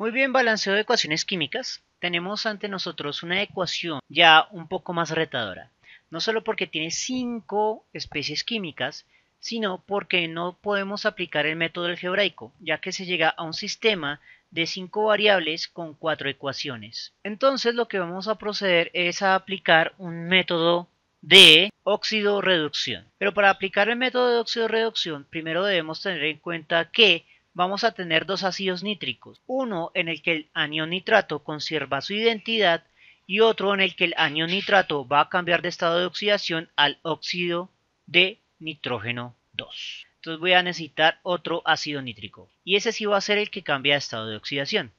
Muy bien, balanceo de ecuaciones químicas. Tenemos ante nosotros una ecuación ya un poco más retadora. No solo porque tiene cinco especies químicas, sino porque no podemos aplicar el método algebraico, ya que se llega a un sistema de cinco variables con cuatro ecuaciones. Entonces lo que vamos a proceder es a aplicar un método de óxido-reducción. Pero para aplicar el método de óxido-reducción, primero debemos tener en cuenta que vamos a tener dos ácidos nítricos, uno en el que el anión nitrato conserva su identidad y otro en el que el anión nitrato va a cambiar de estado de oxidación al óxido de nitrógeno 2. Entonces voy a necesitar otro ácido nítrico y ese sí va a ser el que cambia de estado de oxidación.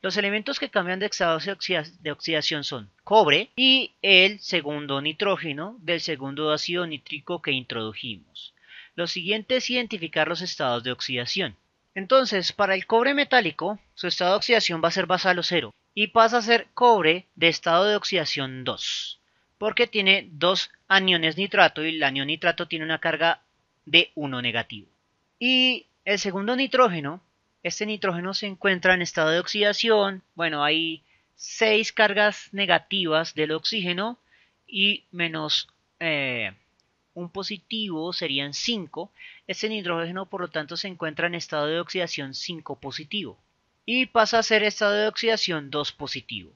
Los elementos que cambian de estado de oxidación son cobre y el segundo nitrógeno del segundo ácido nítrico que introdujimos. Lo siguiente es identificar los estados de oxidación. Entonces, para el cobre metálico, su estado de oxidación va a ser basal o cero y pasa a ser cobre de estado de oxidación 2, porque tiene dos aniones nitrato y el anión nitrato tiene una carga de 1 negativo. Y el segundo nitrógeno, este nitrógeno se encuentra en estado de oxidación, bueno, hay 6 cargas negativas del oxígeno y menos eh, un positivo serían 5, este nitrógeno por lo tanto se encuentra en estado de oxidación 5 positivo y pasa a ser estado de oxidación 2 positivo.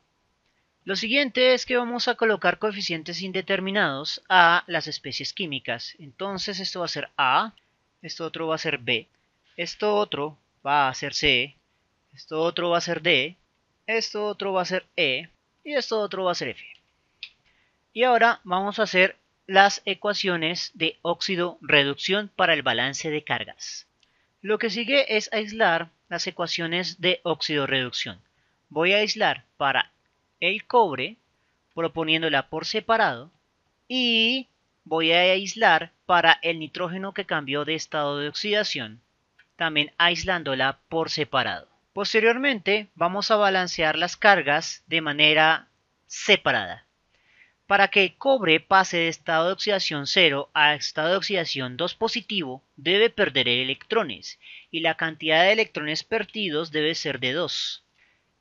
Lo siguiente es que vamos a colocar coeficientes indeterminados a las especies químicas. Entonces esto va a ser A, esto otro va a ser B, esto otro va a ser C, esto otro va a ser D, esto otro va a ser E y esto otro va a ser F. Y ahora vamos a hacer las ecuaciones de óxido-reducción para el balance de cargas. Lo que sigue es aislar las ecuaciones de óxido-reducción. Voy a aislar para el cobre, proponiéndola por separado, y voy a aislar para el nitrógeno que cambió de estado de oxidación, también aislándola por separado. Posteriormente vamos a balancear las cargas de manera separada. Para que el cobre pase de estado de oxidación 0 a estado de oxidación 2 positivo, debe perder electrones, y la cantidad de electrones perdidos debe ser de 2.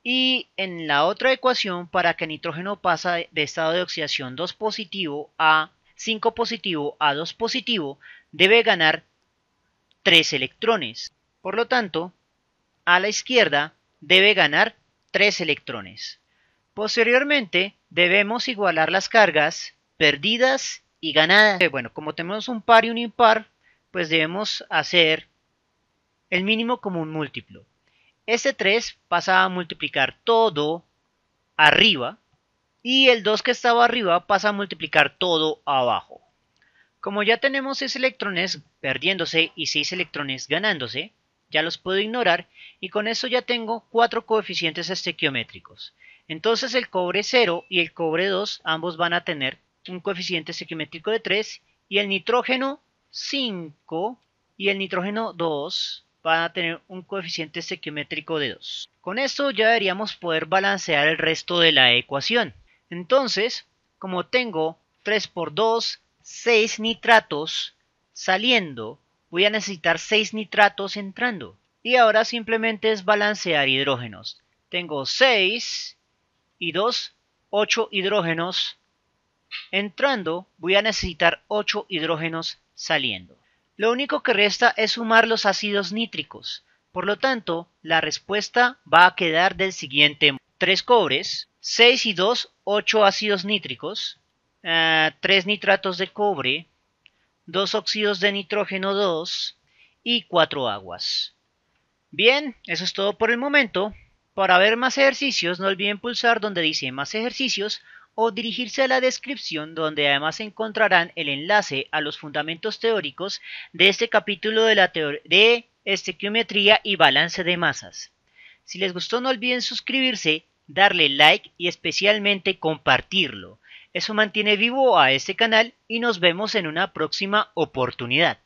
Y en la otra ecuación, para que nitrógeno pase de estado de oxidación 2 positivo a 5 positivo a 2 positivo, debe ganar 3 electrones. Por lo tanto, a la izquierda debe ganar 3 electrones. Posteriormente, debemos igualar las cargas perdidas y ganadas. Eh, bueno, como tenemos un par y un impar, pues debemos hacer el mínimo como un múltiplo. Este 3 pasa a multiplicar todo arriba y el 2 que estaba arriba pasa a multiplicar todo abajo. Como ya tenemos 6 electrones perdiéndose y 6 electrones ganándose, ya los puedo ignorar y con eso ya tengo 4 coeficientes estequiométricos. Entonces el cobre 0 y el cobre 2 ambos van a tener un coeficiente sequimétrico de 3 y el nitrógeno 5 y el nitrógeno 2 van a tener un coeficiente estequiométrico de 2. Con esto ya deberíamos poder balancear el resto de la ecuación. Entonces, como tengo 3 por 2, 6 nitratos saliendo, voy a necesitar 6 nitratos entrando. Y ahora simplemente es balancear hidrógenos. Tengo 6 y 2, 8 hidrógenos entrando, voy a necesitar 8 hidrógenos saliendo. Lo único que resta es sumar los ácidos nítricos. Por lo tanto, la respuesta va a quedar del siguiente. 3 cobres, 6 y 2, 8 ácidos nítricos, 3 eh, nitratos de cobre, 2 óxidos de nitrógeno 2 y 4 aguas. Bien, eso es todo por el momento. Para ver más ejercicios no olviden pulsar donde dice más ejercicios o dirigirse a la descripción donde además encontrarán el enlace a los fundamentos teóricos de este capítulo de, la de estequiometría y balance de masas. Si les gustó no olviden suscribirse, darle like y especialmente compartirlo. Eso mantiene vivo a este canal y nos vemos en una próxima oportunidad.